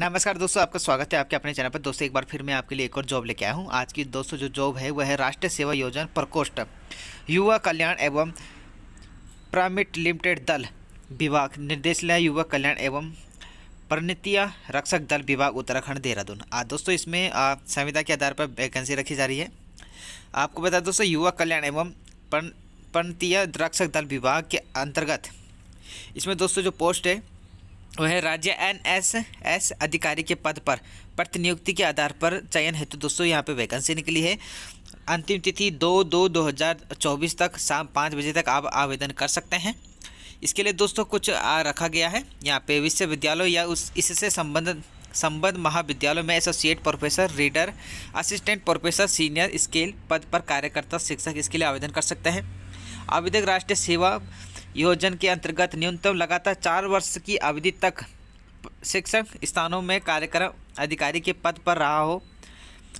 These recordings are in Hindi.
नमस्कार दोस्तों आपका स्वागत है आपके अपने चैनल पर दोस्तों एक बार फिर मैं आपके लिए एक और जॉब लेके आया हूँ आज की दोस्तों जो जॉब है वह है राष्ट्रीय सेवा योजना प्रकोष्ठ युवा कल्याण एवं प्रामिट लिमिटेड दल विभाग निर्देशालय युवा कल्याण एवं परिणतिया रक्षक दल विभाग उत्तराखंड देहरादून आज दोस्तों इसमें संविदा के आधार पर वैकेंसी रखी जा रही है आपको बता दोस्तों युवा कल्याण एवं परिणतिया रक्षक दल विभाग के अंतर्गत इसमें दोस्तों जो पोस्ट है वह राज्य एन एस एस अधिकारी के पद पर प्रतिनियुक्ति के आधार पर चयन हेतु तो दोस्तों यहाँ पे वैकेंसी निकली है अंतिम तिथि दो दो दो हज़ार चौबीस तक शाम पाँच बजे तक आप आवेदन कर सकते हैं इसके लिए दोस्तों कुछ आ रखा गया है यहाँ पे विश्वविद्यालय या उस इससे संबंधित संबद्ध महाविद्यालयों में associate professor reader assistant professor senior scale पद पर कार्यकर्ता शिक्षक इसके लिए आवेदन कर सकते हैं आवेदक राष्ट्रीय सेवा योजन के अंतर्गत न्यूनतम लगातार चार वर्ष की अवधि तक शिक्षक स्थानों में कार्यक्रम अधिकारी के पद पर रहा हो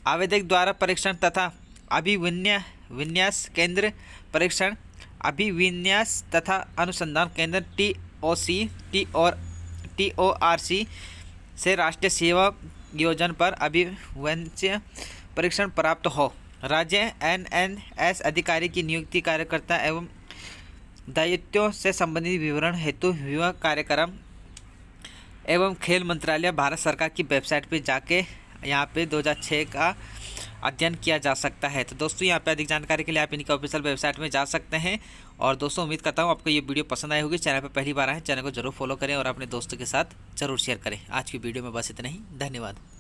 आवेदक द्वारा परीक्षण तथा अभिविन्य विन्यास केंद्र परीक्षण अभिविन्यास तथा अनुसंधान केंद्र टी ओ सी टी और टी ओ आर सी से राष्ट्रीय सेवा योजन पर अभिवंच्य परीक्षण प्राप्त हो राज्य एन एन एस अधिकारी की नियुक्ति कार्यकर्ता एवं दायित्वों से संबंधित विवरण हेतु युवा कार्यक्रम एवं खेल मंत्रालय भारत सरकार की वेबसाइट पे जाके यहाँ पे 2006 का अध्ययन किया जा सकता है तो दोस्तों यहाँ पे अधिक जानकारी के लिए आप इनकी ऑफिशियल वेबसाइट में जा सकते हैं और दोस्तों उम्मीद करता हूँ आपको ये वीडियो पसंद आई होगी चैनल पर पहली बार आए चैनल को जरूर फॉलो करें और अपने दोस्तों के साथ जरूर शेयर करें आज की वीडियो में बस इतना ही धन्यवाद